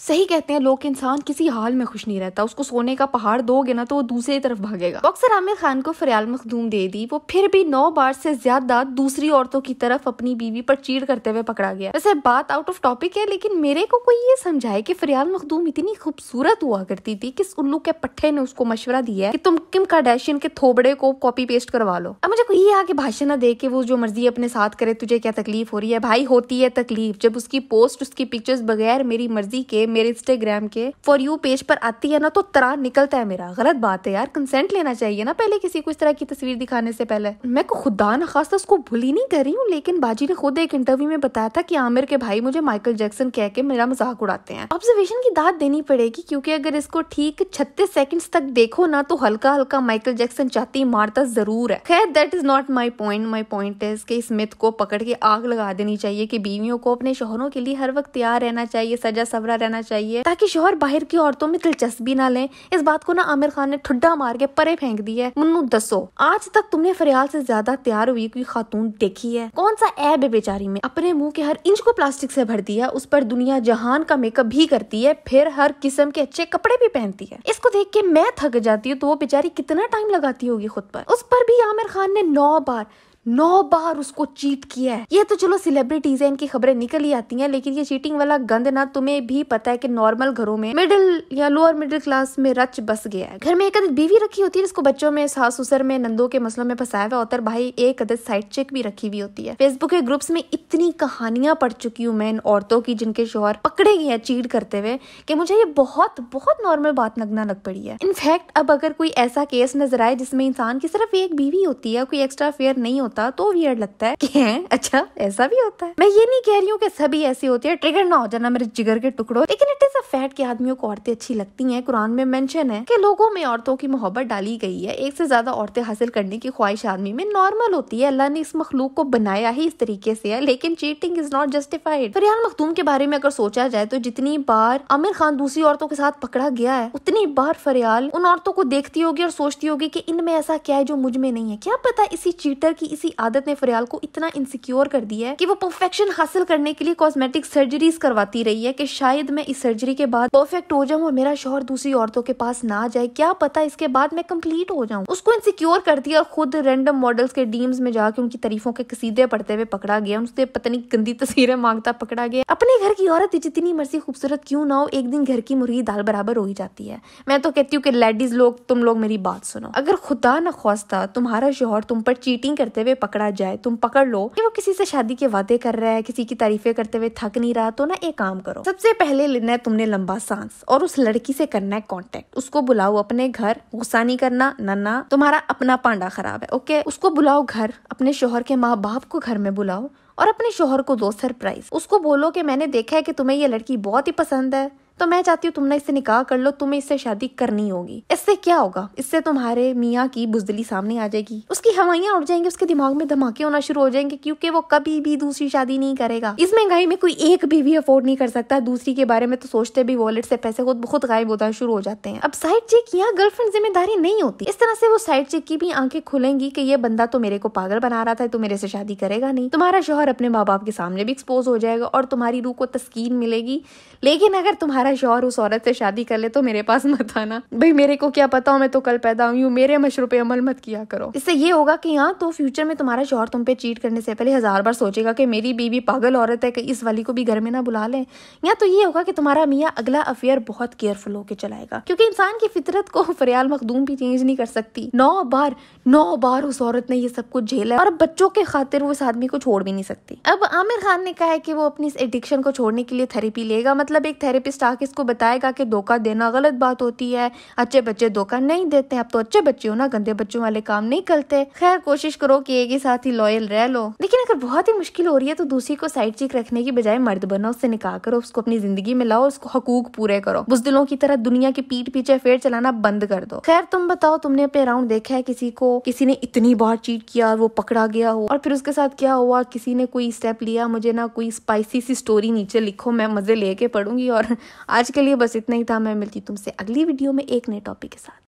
सही कहते हैं लोग इंसान किसी हाल में खुश नहीं रहता उसको सोने का पहाड़ दोगे ना तो वो दूसरी तरफ भागेगा बॉक्सर आमिर खान को फरियाल मखदूम दे दी वो फिर भी नौ बार से ज्यादा दूसरी औरतों की तरफ अपनी बीवी पर चीड़ करते हुए पकड़ा गया वैसे बात आउट ऑफ टॉपिक है लेकिन मेरे को कोई ये समझाए की फरियाल मखदूम इतनी खूबसूरत हुआ करती थी किस उल्लू के पट्टे ने उसको मशवरा दिया है की तुम किम कार्डेशियन के थोबड़े को कॉपी पेस्ट करवा लो अब मुझे कोई आगे भाषण ना दे के वो जो मर्जी अपने साथ करे तुझे क्या तकलीफ हो रही है भाई होती है तकलीफ जब उसकी पोस्ट उसकी पिक्चर्स बगैर मेरी मर्जी के मेरे इंस्टाग्राम के फॉर यू पेज पर आती है ना तो तरा निकलता है मेरा गलत बात है यार कंसेंट लेना चाहिए ना पहले किसी को इस तरह की तस्वीर दिखाने से पहले मैं को खुदा न खास उसको भूली नहीं कर रही हूँ लेकिन बाजी ने खुद एक इंटरव्यू में बताया था की आमिर के भाई मुझे माइकल जैक्सन कह के मेरा मजाक उड़ाते हैं ऑब्जर्वेशन की दाद देनी पड़ेगी क्योंकि अगर इसको ठीक छत्तीस सेकंड्स तक देखो ना तो हल्का हल्का माइकल जैक्सन चाहती मारता जरूर है खैर that is not my point my point is के इस मिथ को पकड़ के आग लगा देनी चाहिए कि बीवियों को अपने शोहरों के लिए हर वक्त तैयार रहना चाहिए सजा सबरा रहना रहना चाहिए ताकि शोहर बाहर की औरतों में दिलचस्पी ना लें इस बात को ना आमिर खान ने ठुड्डा मार के परे फेंक दी है मुन्नू दसो आज तक तुमने फरियाल से ज्यादा तैयार हुई कोई खातून देखी है कौन सा ऐब है बेचारी में अपने मुंह के हर इंच को प्लास्टिक से भरती है उस पर दुनिया जहान का मेकअप भी करती है फिर हर किस्म के अच्छे कपड़े भी पहनती है इसको देख के मैं थक जाती हूँ तो वो बेचारी कितना टाइम लगाती होगी खुद पर उस पर भी आमिर खान ने नौ बार नौ बार उसको चीट किया है ये तो चलो सेलिब्रिटीज है इनकी खबरें निकल ही आती हैं लेकिन ये चीटिंग वाला गंद ना तुम्हें भी पता है कि नॉर्मल घरों में मिडिल या लोअर मिडिल क्लास में रच बस गया है घर में एक अदद बीवी रखी होती है जिसको बच्चों में सास ससुर में नंदों के मसलों में फंसाया हुआ होता है भाई एक अदद साइड चेक भी रखी हुई होती है फेसबुक के ग्रुप्स में इतनी कहानियां पढ़ चुकी हूँ मैं इन औरतों की जिनके शोहर पकड़े गए हैं चीट करते हुए की मुझे ये बहुत बहुत नॉर्मल बात लगना लग पड़ी है इनफैक्ट अब अगर कोई ऐसा केस नजर आए जिसमें इंसान की सिर्फ एक बीवी होती है कोई एक्स्ट्रा फेयर नहीं होती होता तो वियर्ड लगता है कि हैं अच्छा ऐसा भी होता है मैं ये नहीं कह रही हूँ कि सभी ऐसी होती है ट्रिगर ना हो जाना मेरे जिगर के टुकड़ों लेकिन बैठ के आदमियों को औरतें अच्छी लगती हैं कुरान में मेंशन है कि लोगों में औरतों की मोहब्बत डाली गई है एक से ज्यादा औरतें हासिल करने की ख्वाहिश आदमी में नॉर्मल होती है अल्लाह ने इस मखलूक को बनाया ही इस तरीके से है लेकिन cheating is not justified Fariyan Makhdoom के बारे में अगर सोचा जाए तो जितनी बार आमिर खान दूसरी औरतों के साथ पकड़ा गया है उतनी बार फरियाल उन औरतों को देखती होगी और सोचती होगी की इनमें ऐसा क्या है जो मुझ में नहीं है क्या पता इसी चीटर की इसी आदत ने फरियाल को इतना इनसिक्योर कर दिया है की वो परफेक्शन हासिल करने के लिए कॉस्मेटिक सर्जरीज करवाती रही है की शायद मैं इस सर्जरी के बाद परफेक्ट हो जाऊं और मेरा शोहर दूसरी औरतों के पास ना जाए क्या पता इसके बाद मैं कंप्लीट हो जाऊं उसको इनसिक्योर कर दिया और खुद रैंडम मॉडल्स के डीम्स में जाके उनकी तरीफों के कसीदे पढ़ते हुए पकड़ा गया उनसे पत्नी नहीं गंदी तस्वीरें मांगता पकड़ा गया अपने घर की औरत जितनी मर्जी खूबसूरत क्यों ना हो एक दिन घर की मुर्गी दाल बराबर हो ही जाती है मैं तो कहती हूँ कि लेडीज लोग तुम लोग मेरी बात सुनो अगर खुदा न खौस्ता तुम्हारा शोहर तुम पर चीटिंग करते हुए पकड़ा जाए तुम पकड़ लो कि वो किसी से शादी के वादे कर रहा है किसी की तारीफे करते हुए थक नहीं रहा तो ना एक काम करो सबसे पहले लेना है तुमने लंबा सांस और उस लड़की से करना है कांटेक्ट उसको बुलाओ अपने घर गुस्सा नहीं करना नन्ना तुम्हारा अपना पांडा खराब है ओके उसको बुलाओ घर अपने शोहर के माँ बाप को घर में बुलाओ और अपने शोहर को दो सरप्राइज उसको बोलो कि मैंने देखा है कि तुम्हें ये लड़की बहुत ही पसंद है तो मैं चाहती हूँ तुमने इससे निकाह कर लो तुम्हें इससे शादी करनी होगी इससे क्या होगा इससे तुम्हारे मियाँ की बुजदली सामने आ जाएगी उसकी हवाइयाँ उड़ जाएंगी उसके दिमाग में धमाके होना शुरू हो जाएंगे क्योंकि वो कभी भी दूसरी शादी नहीं करेगा इस महंगाई में कोई एक भी अफोर्ड नहीं कर सकता दूसरी के बारे में तो सोचते भी वॉलेट से पैसे खुद बहुत गायब होता शुरू हो जाते हैं अब साइड चेक यहाँ गर्लफ्रेंड जिम्मेदारी नहीं होती इस तरह से वो साइड चेक की भी आंखें खुलेंगी की ये बंदा तो मेरे को पागल बना रहा था तो मेरे से शादी करेगा नहीं तुम्हारा शोहर अपने माँ बाप के सामने भी एक्सपोज हो जाएगा और तुम्हारी रूह को तस्कीन मिलेगी लेकिन अगर तुम्हारा तुम्हारा शोहर उस औरत से शादी कर ले तो मेरे पास मत आना भाई मेरे को क्या पता हो मैं तो कल पैदा हुई हूँ मेरे मशरू पे अमल मत किया करो इससे ये होगा की यहाँ तो फ्यूचर में तुम्हारा शोहर तुम पे चीट करने से पहले हजार बार सोचेगा की मेरी बीबी पागल औरत है इस वाली को भी घर में ना बुला ले या तो ये होगा की तुम्हारा मियाँ अगला अफेयर बहुत केयरफुल होकर चलाएगा क्यूँकी इंसान की फितरत को फरियाल मखदूम भी चेंज नहीं कर सकती नौ बार नौ बार उस औरत ने ये सब कुछ झेला और बच्चों के खातिर वो इस आदमी को छोड़ भी नहीं सकती अब आमिर खान ने कहा है कि वो अपनी इस एडिक्शन को छोड़ने के लिए थेरेपी लेगा मतलब एक थेरेपिस्ट आ आके इसको बताएगा कि धोखा देना गलत बात होती है अच्छे बच्चे धोखा नहीं देते अब तो अच्छे बच्चे हो ना गंदे बच्चों वाले काम नहीं करते खैर कोशिश करो की एक ही साथ ही लॉयल रह लो लेकिन अगर बहुत ही मुश्किल हो रही है तो दूसरी को साइड चीक रखने की बजाय मर्द बनो उससे निकाह करो उसको अपनी जिंदगी में लाओ उसको हकूक पूरे करो बुजदिलों की तरह दुनिया की पीठ पीछे फेर चलाना बंद कर दो खैर तुम बताओ तुमने अपने राउंड देखा है किसी को किसी ने इतनी बार चीट किया और वो पकड़ा गया हो और फिर उसके साथ क्या हुआ किसी ने कोई स्टेप लिया मुझे ना कोई स्पाइसी सी स्टोरी नीचे लिखो मैं मजे लेके पढ़ूंगी और आज के लिए बस इतना ही था मैं मिलती तुमसे अगली वीडियो में एक नए टॉपिक के साथ